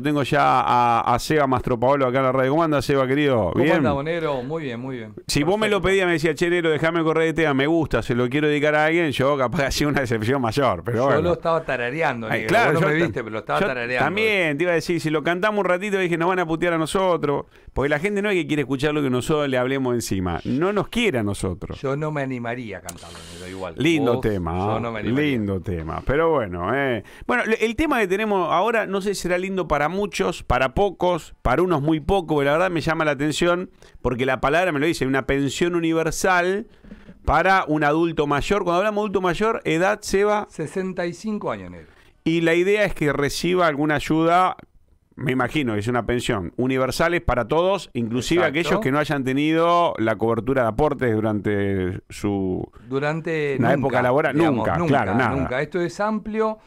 tengo ya a, Seba Seba Paolo acá en la radio. ¿Cómo anda, Seba, querido? ¿Bien? ¿Cómo anda, Monero? Muy bien, muy bien. Si vos me lo pedías, me decía, che, Nero, déjame correr de tema, me gusta, se lo quiero dedicar a alguien, yo capaz hacía una decepción mayor. Pero yo lo estaba tarareando, claro, viste, pero lo estaba tarareando. También, te iba a decir, si lo cantamos un ratito, dije, nos van a putear a nosotros. Porque la gente no es que quiere escuchar lo que nosotros le hablemos encima. No nos quiere a nosotros. Yo no me animaría a cantarlo, pero igual. Lindo tema. ¿ah? Lindo tema. Pero bueno, eh. Bueno, el tema que tenemos ahora, no sé si será lindo para muchos, para pocos, para unos muy pocos, la verdad me llama la atención porque la palabra me lo dice, una pensión universal para un adulto mayor. Cuando hablamos de adulto mayor, edad se va... 65 años, Y la idea es que reciba alguna ayuda, me imagino que es una pensión, universales para todos, inclusive aquellos que no hayan tenido la cobertura de aportes durante su... Durante... la época laboral, nunca, nunca, claro, nada. Nunca, esto es amplio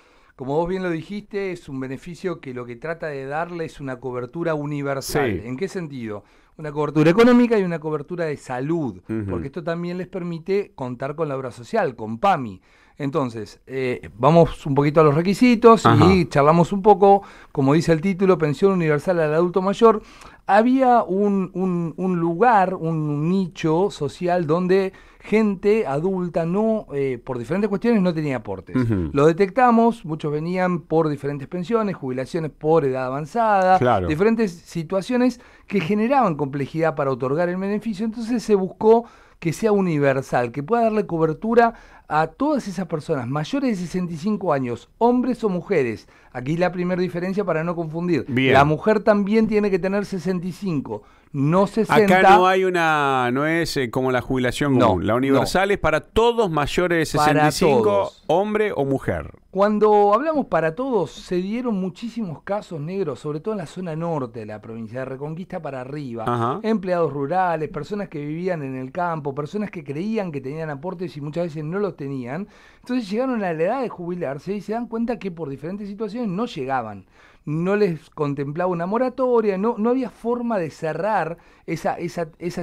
como vos bien lo dijiste, es un beneficio que lo que trata de darle es una cobertura universal. ¿En qué sentido? Una cobertura económica y una cobertura de salud, porque esto también les permite contar con la obra social, con PAMI. Entonces, eh, vamos un poquito a los requisitos y charlamos un poco, como dice el título, pensión universal al adulto mayor. Había un, un, lugar, un nicho social donde gente adulta no, eh, por diferentes cuestiones, no tenía aportes. Lo detectamos, muchos venían por diferentes pensiones, jubilaciones por edad avanzada, diferentes situaciones que generaban complejidad para otorgar el beneficio. Entonces se buscó que sea universal, que pueda darle cobertura a todas esas personas mayores de 65 años, hombres o mujeres. Aquí la primera diferencia para no confundir. La mujer también tiene que tener 65 no se Acá no hay una, no es eh, como la jubilación no, la universal es para todos mayores de 65, hombre o mujer. Cuando hablamos para todos, se dieron muchísimos casos negros, sobre todo en la zona norte de la provincia de Reconquista para arriba. Empleados rurales, personas que vivían en el campo, personas que creían que tenían aportes y muchas veces no los tenían. Entonces llegaron a la edad de jubilarse y se dan cuenta que por diferentes situaciones no llegaban no les contemplaba una moratoria, no, había forma de cerrar esa,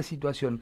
situación.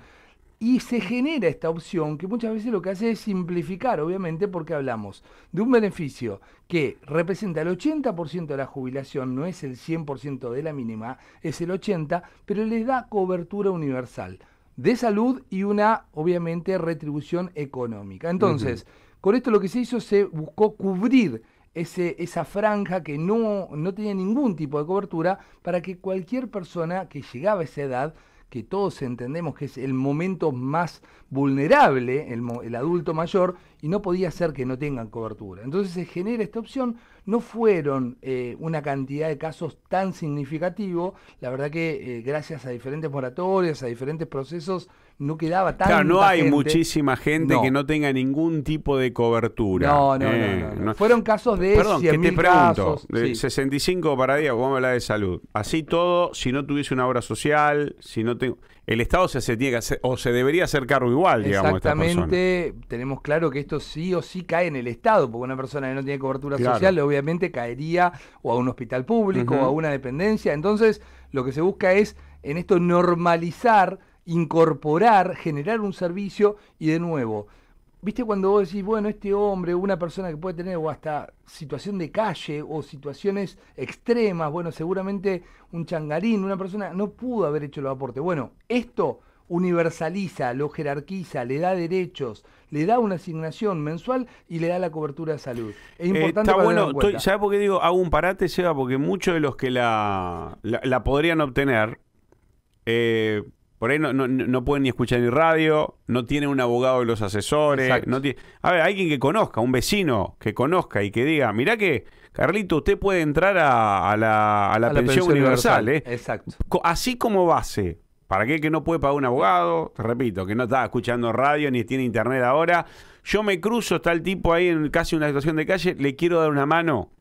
Y se genera esta opción que muchas veces lo que hace es simplificar, obviamente, porque hablamos de un beneficio que representa el 80% de la jubilación, no es el 100% de la mínima, es el 80%, pero les da cobertura universal de salud y una, obviamente, retribución económica. Entonces, con esto lo que se hizo, se buscó cubrir esa franja que no, no tenía ningún tipo de cobertura para que cualquier persona que llegaba a esa edad que todos entendemos que es el momento más vulnerable, el, adulto mayor, y no podía ser que no tengan cobertura. Entonces se genera esta opción, no fueron eh, una cantidad de casos tan significativo, la verdad que eh, gracias a diferentes moratorias, a diferentes procesos, no quedaba tan. Claro, no hay muchísima gente que no tenga ningún tipo de cobertura. No, no, no, eh, Fueron casos de. Perdón, te de 65 para día, vamos a hablar de salud. Así todo, si no tuviese una obra social, si no tengo. El Estado se, se o se debería hacer cargo igual, digamos. Exactamente, tenemos claro que esto sí o sí cae en el Estado, porque una persona que no tiene cobertura social obviamente caería o a un hospital público o a una dependencia. Entonces, lo que se busca es en esto normalizar incorporar, generar un servicio y de nuevo, viste cuando vos decís, bueno, este hombre, una persona que puede tener o hasta situación de calle o situaciones extremas, bueno, seguramente un changarín, una persona no pudo haber hecho los aportes. Bueno, esto universaliza, lo jerarquiza, le da derechos, le da una asignación mensual y le da la cobertura de salud. Es eh, importante. está bueno, estoy, ¿sabes por qué digo? Hago un parate, Seba, porque muchos de los que la, la podrían obtener eh, por ahí no, no, pueden ni escuchar ni radio, no tienen un abogado de los asesores. No tiene... A ver, alguien que conozca, un vecino que conozca y que diga, mirá que, Carlito, usted puede entrar a, la, a, pensión universal. ¿eh? Exacto. Así como base. Para qué que no puede pagar un abogado, te repito, que no está escuchando radio ni tiene internet ahora, yo me cruzo, está el tipo ahí en casi una situación de calle, le quiero dar una mano.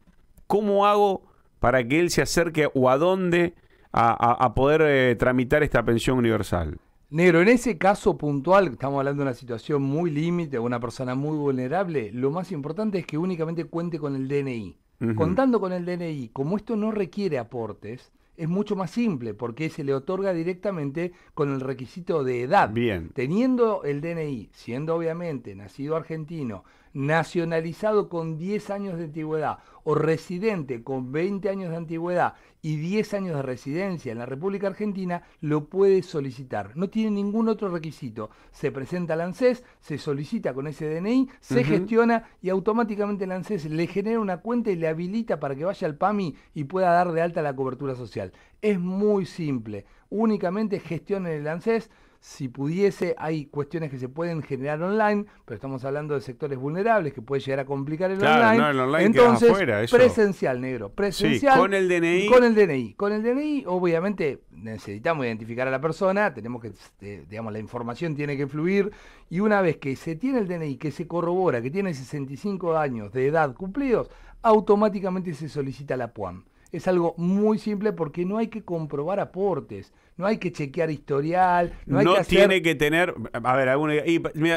¿Cómo hago para que él se acerque o a dónde? a, poder eh, tramitar esta pensión universal. Negro, en ese caso puntual, estamos hablando de una situación muy límite, una persona muy vulnerable, lo más importante es que únicamente cuente con el DNI. Contando con el DNI, como esto no requiere aportes, es mucho más simple porque se le otorga directamente con el requisito de edad. Bien. Teniendo el DNI, siendo obviamente nacido argentino, nacionalizado con 10 años de antigüedad o residente con 20 años de antigüedad y 10 años de residencia en la República Argentina, lo puede solicitar. No tiene ningún otro requisito. Se presenta al ANSES, se solicita con ese DNI, se gestiona y automáticamente el ANSES le genera una cuenta y le habilita para que vaya al PAMI y pueda dar de alta la cobertura social. Es muy simple. Únicamente gestiona el ANSES si pudiese, hay cuestiones que se pueden generar online, pero estamos hablando de sectores vulnerables que puede llegar a complicar el online. No, el online Entonces, presencial, negro. Presencial. Sí, con el DNI. Con el DNI. Con el DNI, obviamente, necesitamos identificar a la persona, tenemos que, este, digamos, la información tiene que fluir. Y una vez que se tiene el DNI, que se corrobora, que tiene 65 años de edad cumplidos, automáticamente se solicita la PUAM es algo muy simple porque no hay que comprobar aportes, no hay que chequear historial, no hay que hacer... tiene que tener, a ver, alguna,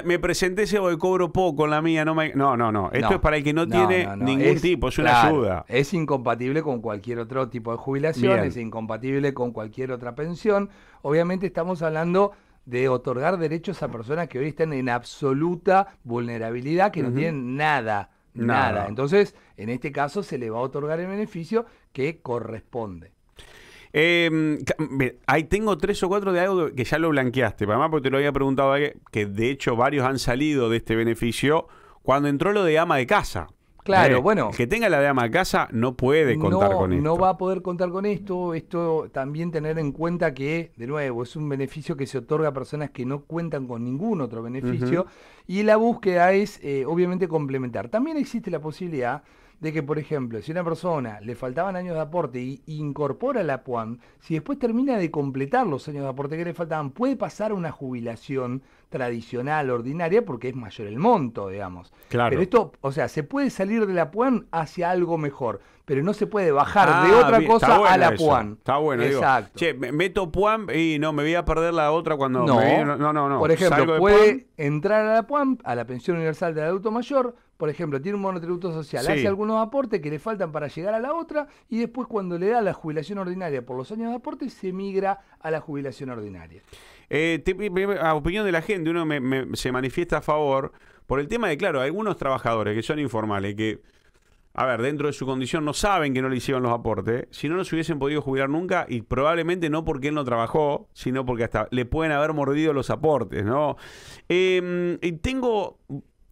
me, presenté ese voy cobro poco en la mía, no no, no, no, esto es para el que no, tiene ningún tipo, es una ayuda. Es incompatible con cualquier otro tipo de jubilación, es incompatible con cualquier otra pensión. Obviamente estamos hablando de otorgar derechos a personas que hoy están en absoluta vulnerabilidad, que no tienen nada Nada. Entonces, en este caso se le va a otorgar el beneficio que corresponde. Em, ahí tengo tres o cuatro de algo que ya lo blanqueaste, mamá, porque te lo había preguntado, eh, que de hecho varios han salido de este beneficio cuando entró lo de ama de casa. Claro, eh, bueno. Que tenga la dama a casa no puede contar con esto. No va a poder contar con esto. Esto también tener en cuenta que, de nuevo, es un beneficio que se otorga a personas que no cuentan con ningún otro beneficio. Y la búsqueda es, eh, obviamente, complementar. También existe la posibilidad de que, por ejemplo, si una persona le faltaban años de aporte y incorpora la Puan, si después termina de completar los años de aporte que le faltaban, puede pasar a una jubilación tradicional, ordinaria, porque es mayor el monto, digamos. Claro. Pero esto, o sea, se puede salir de la PUAN hacia algo mejor, pero no se puede bajar de ah, otra cosa a la PUAN. Está bueno, Exacto. che, meto PUAN y no, me voy a perder la otra cuando... No, no, no, no, Por ejemplo, puede entrar a la PUAN, a la Pensión Universal del Adulto Mayor, por ejemplo, tiene un monotributo social, hace algunos aportes que le faltan para llegar a la otra y después cuando le da la jubilación ordinaria por los años de aporte se migra a la jubilación ordinaria. Eh, a opinión de la gente, uno se manifiesta a favor por el tema de, claro, algunos trabajadores que son informales, que, a ver, dentro de su condición no saben que no le hicieron los aportes, si no, no se hubiesen podido jubilar nunca y probablemente no porque él no trabajó, sino porque hasta le pueden haber mordido los aportes, ¿no? Em, y tengo,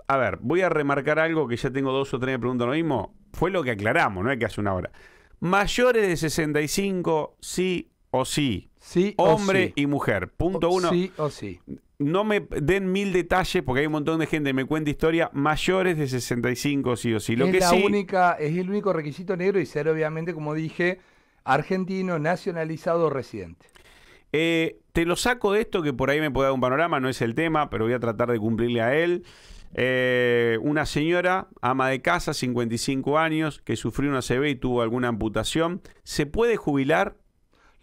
a ver, voy a remarcar algo que ya tengo dos o tres preguntas lo mismo, fue lo que aclaramos, no es que hace una hora. Mayores de 65, sí o sí. Hombre y mujer. Punto uno. Sí o sí. No me den mil detalles porque hay un montón de gente que me cuenta historia mayores de 65 sí o sí. Lo es la única, es el único requisito negro y ser obviamente, como dije, argentino, nacionalizado, residente. Eh, te lo saco de esto que por ahí me puede dar un panorama, no es el tema, pero voy a tratar de cumplirle a él. Eh, una señora, ama de casa, 55 años, que sufrió una CV y tuvo alguna amputación, ¿se puede jubilar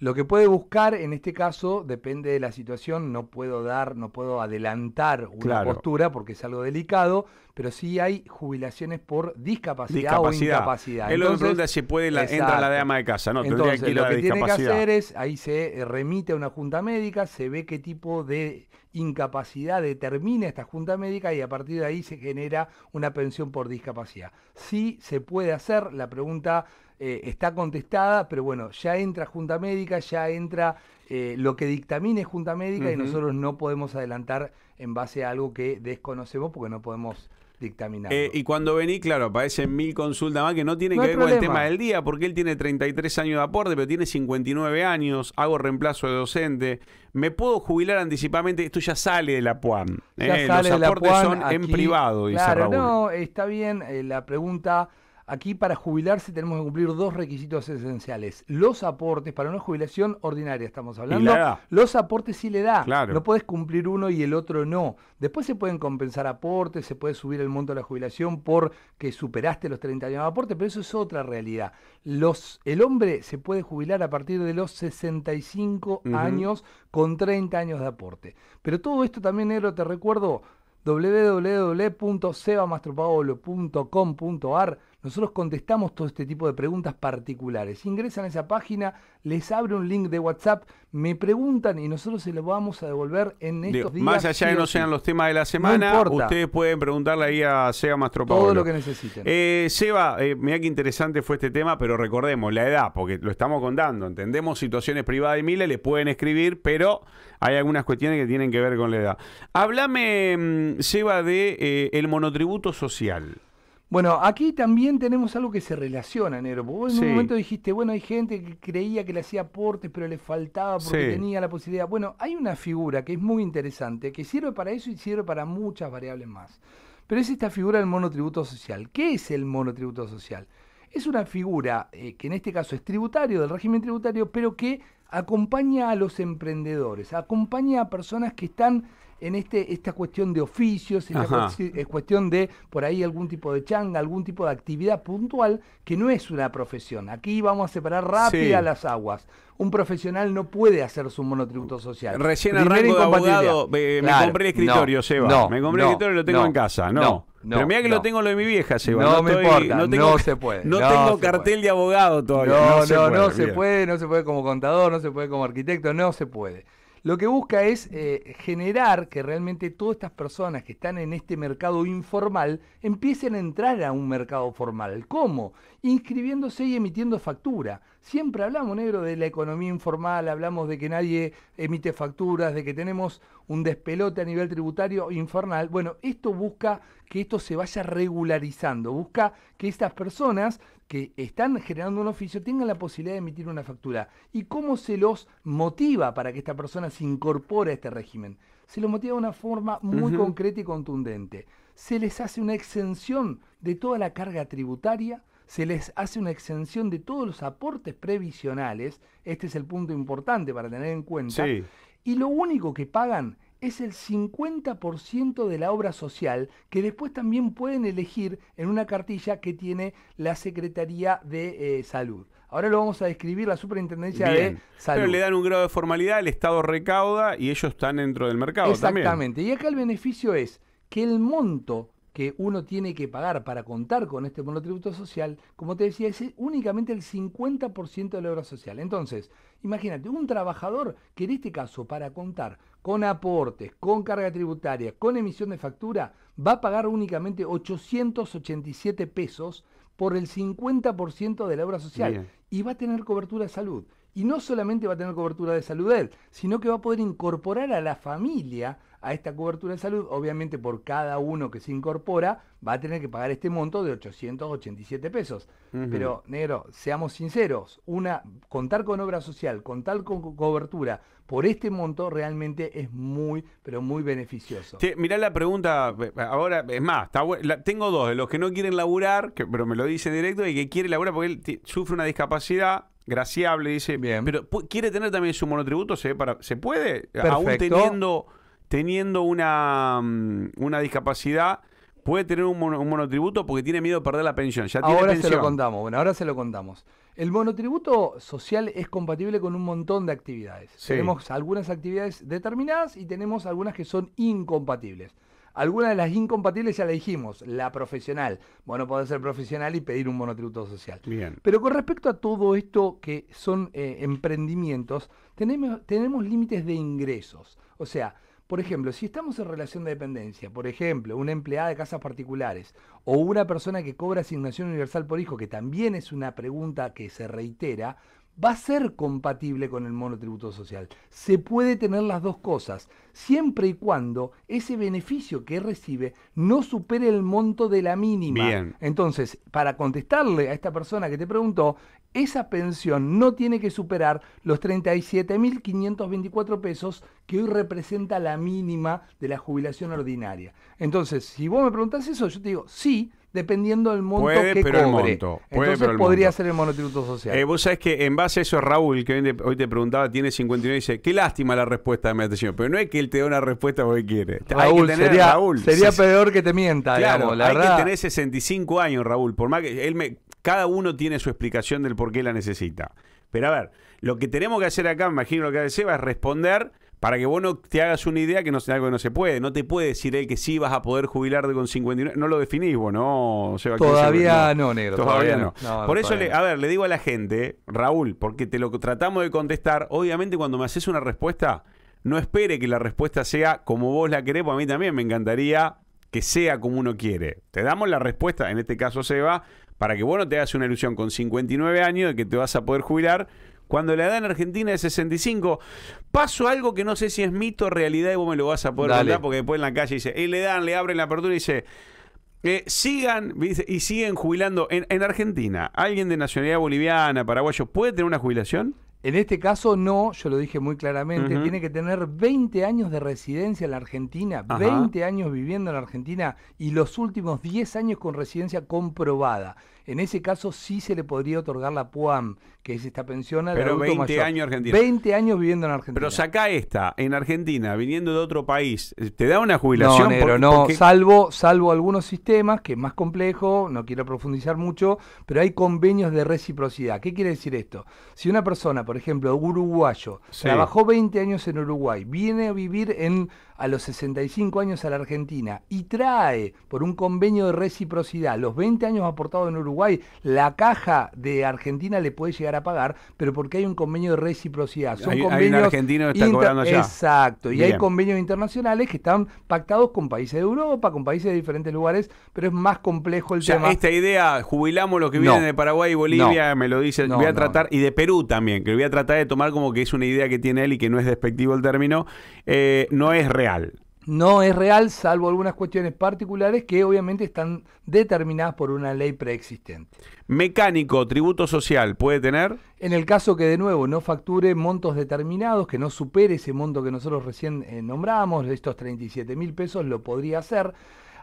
lo que puede buscar en este caso depende de la situación, no puedo dar, no puedo adelantar una postura porque es algo delicado, pero sí hay jubilaciones por discapacidad, o incapacidad. Él entonces, lo pregunta si puede la, entra la dama de casa, no, entonces, lo que tiene que hacer es ahí se remite a una junta médica, se ve qué tipo de incapacidad determina esta junta médica y a partir de ahí se genera una pensión por discapacidad. Sí se puede hacer, la pregunta eh, está contestada, pero bueno, ya entra junta médica, ya entra eh, lo que dictamine junta médica y nosotros no podemos adelantar en base a algo que desconocemos porque no podemos eh, y cuando vení, claro, aparecen mil consultas más que no tienen que ver con el tema del día, porque él tiene 33 años de aporte, pero tiene 59 años, hago reemplazo de docente, me puedo jubilar anticipadamente, esto ya sale de la Puan. ¿eh? los aportes son en privado, dice claro, Raúl. no, está bien eh, la pregunta Aquí para jubilarse tenemos que cumplir dos requisitos esenciales. Los aportes, para una jubilación ordinaria estamos hablando, los aportes sí le da. No puedes cumplir uno y el otro no. Después se pueden compensar aportes, se puede subir el monto de la jubilación porque superaste los 30 años de aporte, pero eso es otra realidad. el hombre se puede jubilar a partir de los 65 años con 30 años de aporte. Pero todo esto también, Negro, te recuerdo www.sebamastropaolo.com.ar nosotros contestamos todo este tipo de preguntas particulares. Ingresan a esa página, les abre un link de WhatsApp, me preguntan y nosotros se los vamos a devolver en estos días. Más allá de no sean los temas de la semana, ustedes pueden preguntarle ahí a Seba Mastropaolo. Todo lo que necesiten. Eh, Seba, eh, mira qué interesante fue este tema, pero recordemos la edad, porque lo estamos contando. Entendemos situaciones privadas y miles, le pueden escribir, pero hay algunas cuestiones que tienen que ver con la edad. Háblame, mm, Seba, de eh, el monotributo social. Bueno, aquí también tenemos algo que se relaciona, Nero. Porque vos en un momento dijiste, bueno, hay gente que creía que le hacía aportes, pero le faltaba porque tenía la posibilidad. Bueno, hay una figura que es muy interesante, que sirve para eso y sirve para muchas variables más. Pero es esta figura del monotributo social. ¿Qué es el monotributo social? Es una figura eh, que en este caso es tributario, del régimen tributario, pero que acompaña a los emprendedores, acompaña a personas que están en este, esta cuestión de oficios, en la cuestión de por ahí algún tipo de changa, algún tipo de actividad puntual que no es una profesión. Aquí vamos a separar rápida las aguas un profesional no puede hacer su monotributo social. Recién arranco de abogado me, compré el escritorio, Seba. No, me compré el escritorio y lo tengo en casa. No. Pero mira que lo tengo lo de mi vieja, Seba. No, me importa, no, se puede. No, tengo cartel de abogado todavía. No, no, no, se, puede, no se puede como contador, no se puede como arquitecto, no se puede lo que busca es eh, generar que realmente todas estas personas que están en este mercado informal empiecen a entrar a un mercado formal. ¿Cómo? Inscribiéndose y emitiendo factura. Siempre hablamos, negro, de la economía informal, hablamos de que nadie emite facturas, de que tenemos un despelote a nivel tributario infernal. Bueno, esto busca que esto se vaya regularizando, busca que estas personas que están generando un oficio tengan la posibilidad de emitir una factura. ¿Y cómo se los motiva para que esta persona se incorpore a este régimen? Se los motiva de una forma muy concreta y contundente. Se les hace una exención de toda la carga tributaria, se les hace una exención de todos los aportes previsionales, este es el punto importante para tener en cuenta, y lo único que pagan es el 50% de la obra social que después también pueden elegir en una cartilla que tiene la Secretaría de eh, Salud. Ahora lo vamos a describir la Superintendencia de Salud. Pero le dan un grado de formalidad, el Estado recauda y ellos están dentro del mercado. Exactamente. Y acá el beneficio es que el monto que uno tiene que pagar para contar con este monotributo social, como te decía, es únicamente el 50% de la obra social. Entonces, imagínate, un trabajador que en este caso, para contar con aportes, con carga tributaria, con emisión de factura, va a pagar únicamente 887 pesos por el 50% de la obra social y va a tener cobertura de salud. Y no solamente va a tener cobertura de salud él, sino que va a poder incorporar a la familia a esta cobertura de salud, obviamente por cada uno que se incorpora, va a tener que pagar este monto de 887 pesos. Pero, negro, seamos sinceros, una, contar con obra social, contar con cobertura por este monto realmente es muy, pero muy beneficioso. mira mirá la pregunta, eh, ahora, es más, tengo dos, de los que no quieren laburar, pero me lo dice directo, y que quiere laburar porque él sufre una discapacidad, graciable, dice. Bien. Pero quiere tener también su monotributo, se, para, ¿se puede, aún teniendo teniendo una, mm, una discapacidad puede tener un, monotributo porque tiene miedo de perder la pensión. Ya ahora se lo contamos, bueno, ahora se lo contamos. El monotributo social es compatible con un montón de actividades. Tenemos algunas actividades determinadas y tenemos algunas que son incompatibles. Algunas de las incompatibles ya la dijimos, la profesional. Bueno, puede ser profesional y pedir un monotributo social. Pero con respecto a todo esto que son eh, emprendimientos, tenemos límites de ingresos. O sea, por ejemplo, si estamos en relación de dependencia, por ejemplo, una empleada de casas particulares o una persona que cobra asignación universal por hijo, que también es una pregunta que se reitera, va a ser compatible con el monotributo social. Se puede tener las dos cosas, siempre y cuando ese beneficio que recibe no supere el monto de la mínima. Entonces, para contestarle a esta persona que te preguntó, esa pensión no tiene que superar los 37.524 pesos que hoy representa la mínima de la jubilación ordinaria. Entonces, si vos me preguntás eso, yo te digo, sí, dependiendo del monto que cobre. Entonces podría ser el monotributo social. Eh, vos sabés que en base a eso, Raúl, que hoy, te preguntaba, tiene 59, dice, qué lástima la respuesta de atención Pero no es que él te dé una respuesta porque quiere. Raúl, sería, peor que te mienta, claro, Hay que tener 65 años, Raúl. Por más que él me cada uno tiene su explicación del por qué la necesita. Pero a ver, lo que tenemos que hacer acá, imagino lo que hace Seba, es responder para que vos no te hagas una idea que no algo que no se puede. No te puede decir él que sí vas a poder jubilarte con 59. No lo definís vos, ¿no, Seba? Todavía no, negro. Todavía, no. Por eso, le, a ver, le digo a la gente, Raúl, porque te lo tratamos de contestar. Obviamente, cuando me haces una respuesta, no espere que la respuesta sea como vos la querés, porque a mí también me encantaría que sea como uno quiere. Te damos la respuesta, en este caso, Seba para que vos no te hagas una ilusión con 59 años de que te vas a poder jubilar, cuando la edad en Argentina es 65. Paso algo que no sé si es mito o realidad y vos me lo vas a poder contar, porque después en la calle dice, y eh, le dan, le abren la apertura y dice, eh, sigan y siguen jubilando. En, en Argentina, ¿alguien de nacionalidad boliviana, paraguayo, puede tener una jubilación? En este caso no, yo lo dije muy claramente, tiene que tener 20 años de residencia en la Argentina, 20 años viviendo en la Argentina y los últimos 10 años con residencia comprobada en ese caso sí se le podría otorgar la PUAM, que es esta pensión al Pero 20 años Argentina. 20 años viviendo en Argentina. Pero saca esta, en Argentina, viniendo de otro país, eh, ¿te da una jubilación? No, no, salvo, salvo algunos sistemas, que es más complejo, no quiero profundizar mucho, pero hay convenios de reciprocidad. ¿Qué quiere decir esto? Si una persona, por ejemplo, uruguayo, trabajó 20 años en Uruguay, viene a vivir en a los 65 años a la Argentina y trae por un convenio de reciprocidad los 20 años aportados en Uruguay, la caja de Argentina le puede llegar a pagar, pero porque hay un convenio de reciprocidad. Son hay, un argentino que está cobrando allá. Exacto, y hay convenios internacionales que están pactados con países de Europa, con países de diferentes lugares, pero es más complejo el tema. Esta idea, jubilamos los que vienen de Paraguay y Bolivia, me lo dice, voy a tratar, y de Perú también, que lo voy a tratar de tomar como que es una idea que tiene él y que no es despectivo el término, eh, no es no es real, salvo algunas cuestiones particulares que obviamente están determinadas por una ley preexistente. Mecánico, tributo social, ¿puede tener? En el caso que de nuevo no facture montos determinados, que no supere ese monto que nosotros recién eh, nombramos, de estos 37 mil pesos, lo podría hacer.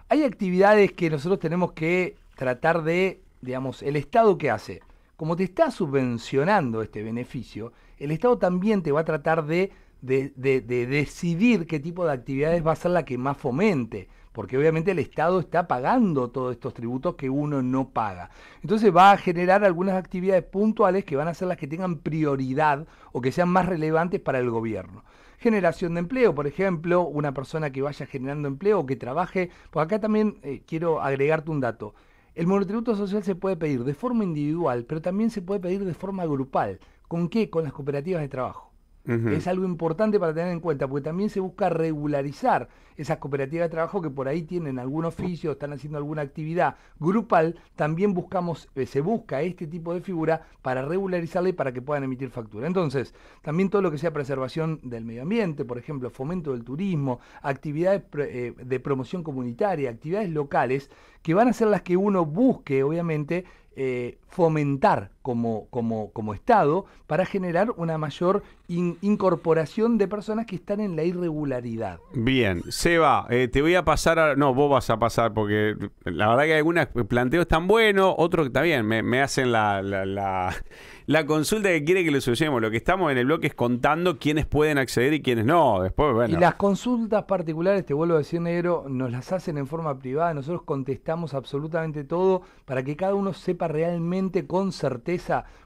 Hay actividades que nosotros tenemos que tratar de, digamos, el Estado que hace. Como te está subvencionando este beneficio, el Estado también te va a tratar de de, decidir qué tipo de actividades va a ser la que más fomente, porque obviamente el Estado está pagando todos estos tributos que uno no paga. Entonces va a generar algunas actividades puntuales que van a ser las que tengan prioridad o que sean más relevantes para el gobierno. Generación de empleo, por ejemplo, una persona que vaya generando empleo o que trabaje, pues acá también eh, quiero agregarte un dato. El monotributo social se puede pedir de forma individual, pero también se puede pedir de forma grupal. ¿Con qué? Con las cooperativas de trabajo. Es algo importante para tener en cuenta, porque también se busca regularizar esas cooperativas de trabajo que por ahí tienen algún oficio, están haciendo alguna actividad grupal, también buscamos, eh, se busca este tipo de figura para regularizarla y para que puedan emitir factura. Entonces, también todo lo que sea preservación del medio ambiente, por ejemplo, fomento del turismo, actividades eh, de promoción comunitaria, actividades locales, que van a ser las que uno busque, obviamente, eh, fomentar como, como, como Estado para generar una mayor incorporación de personas que están en la irregularidad. Bien, Seba, eh, te voy a pasar No, vos vas a pasar porque la verdad que algunos planteos están buenos, otros que también me, hacen la, la, consulta que quiere que le solucionemos. Lo que estamos en el bloque es contando quiénes pueden acceder y quiénes no. Después, bueno. Y las consultas particulares, te vuelvo a decir, negro, nos las hacen en forma privada, nosotros contestamos absolutamente todo para que cada uno sepa realmente con certeza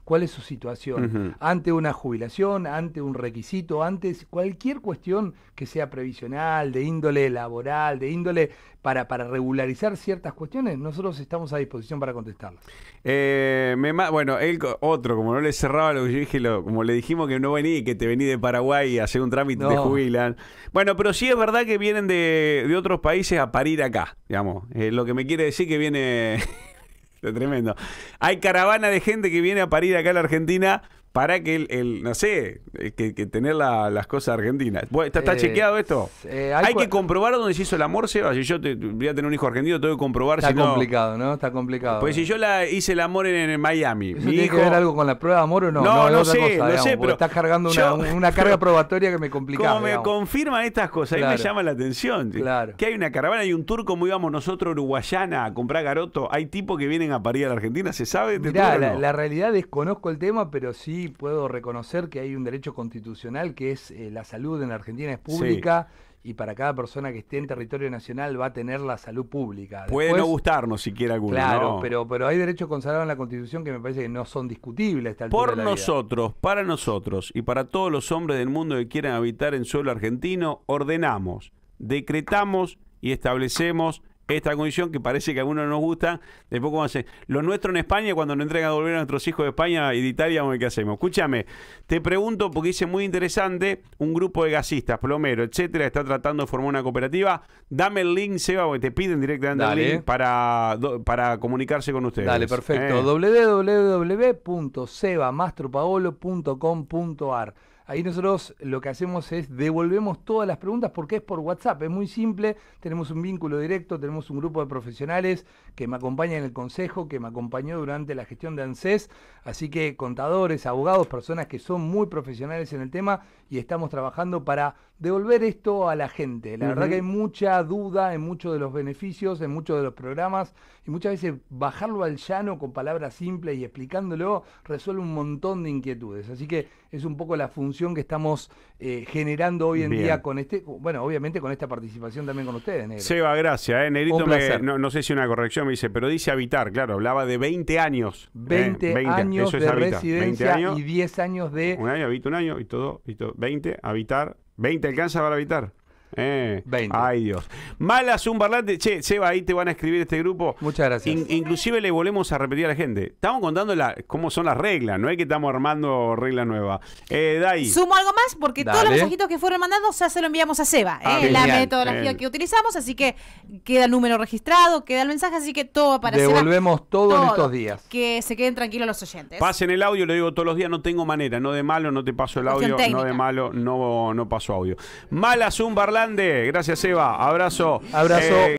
cuál es su situación ante una jubilación, ante un requisito, antes cualquier cuestión que sea previsional, de índole laboral, de índole para, para regularizar ciertas cuestiones, nosotros estamos a disposición para contestarlo eh, bueno, él, otro, como no le cerraba lo que yo dije, como le dijimos que no vení, que te vení de Paraguay a hacer un trámite de te jubilan. Bueno, pero sí es verdad que vienen de, otros países a parir acá, digamos. Eh, lo que me quiere decir que viene tremendo. Hay caravana de gente que viene a parir acá a la Argentina para que el, no sé, eh, que, tener la, las cosas argentinas. ¿Está, eh, chequeado esto? Eh, hay, que comprobar dónde se hizo el amor, Seba. Si yo te, voy a tener un hijo argentino, tengo que comprobar está complicado, no... Está complicado. Pues si yo la hice el amor en, Miami. ¿Tiene que ver algo con la prueba de amor o no? No, no, sé, cosa, sé pero estás cargando una, carga probatoria que me complica. Como me confirman estas cosas, me llama la atención. Claro. Que hay una caravana y un turco como íbamos nosotros, uruguayana, a comprar garoto. Hay tipos que vienen a parir a la Argentina, ¿se sabe? de este la, la realidad desconozco el tema, pero sí puedo reconocer que hay un derecho constitucional que es eh, la salud en la Argentina es pública y para cada persona que esté en territorio nacional va a tener la salud pública. Puede no gustarnos siquiera alguno. Claro, pero, pero hay derechos consagrados en la Constitución que me parece que no son discutibles. Por nosotros, para nosotros y para todos los hombres del mundo que quieran habitar en suelo argentino, ordenamos, decretamos y establecemos esta condición que parece que a algunos nos gusta, de poco hacer Lo nuestro en España, cuando nos entregan a volver a nuestros hijos de España y de Italia, ¿qué hacemos? Escúchame, te pregunto, porque hice muy interesante, un grupo de gasistas, plomeros, etcétera, está tratando de formar una cooperativa. Dame el link, Seba, porque te piden directamente el link para, para comunicarse con ustedes. Dale, perfecto. Eh. Ahí nosotros lo que hacemos es devolvemos todas las preguntas porque es por WhatsApp, es muy simple, tenemos un vínculo directo, tenemos un grupo de profesionales que me acompaña en el consejo, que me acompañó durante la gestión de ANSES, así que contadores, abogados, personas que son muy profesionales en el tema y estamos trabajando para devolver esto a la gente. La verdad que hay mucha duda en muchos de los beneficios, en muchos de los programas, y muchas veces bajarlo al llano con palabras simples y explicándolo resuelve un montón de inquietudes. Así que es un poco la función que estamos eh, generando hoy en día con este, bueno, obviamente con esta participación también con ustedes, Negro. Seba, gracias. Eh. Negrito, me, no, sé si una corrección me dice, pero dice habitar, claro, hablaba de 20 años. 20, eh, años de residencia y 10 años de... Un año, habito un año y todo, y todo. 20, habitar, ¿20 alcanza para evitar? Eh. 20. Ay, Dios. Malas un parlante. Che, Seba, ahí te van a escribir este grupo. Muchas gracias. inclusive le volvemos a repetir a la gente. Estamos contando cómo son las reglas, no es que estamos armando reglas nuevas. Eh, Dai. Sumo algo más porque todos los mensajitos que fueron mandados ya se lo enviamos a Seba. Eh, ah, la metodología que utilizamos, así que queda número registrado, queda el mensaje, así que todo Seba Devolvemos todo, en estos días. Que se queden tranquilos los oyentes. Pasen el audio, lo digo todos los días, no tengo manera, no de malo, no te paso el audio, no de malo, no, no paso audio. Malas un parlante Gracias, Eva. Abrazo. Abrazo. Eh,